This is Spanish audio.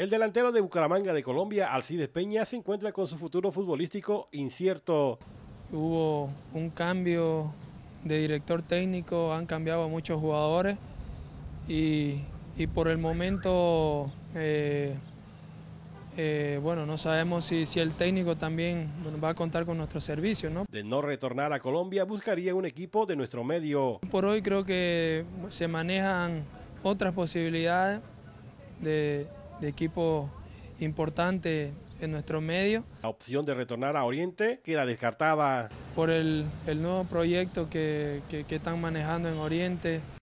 El delantero de Bucaramanga de Colombia, Alcides Peña, se encuentra con su futuro futbolístico incierto. Hubo un cambio de director técnico, han cambiado muchos jugadores y, por el momento, eh, eh, bueno, no sabemos si, el técnico también va a contar con nuestro servicio. ¿no? De no retornar a Colombia, buscaría un equipo de nuestro medio. Por hoy creo que se manejan otras posibilidades de de equipo importante en nuestro medio. La opción de retornar a Oriente queda descartada. Por el, nuevo proyecto que, que, están manejando en Oriente.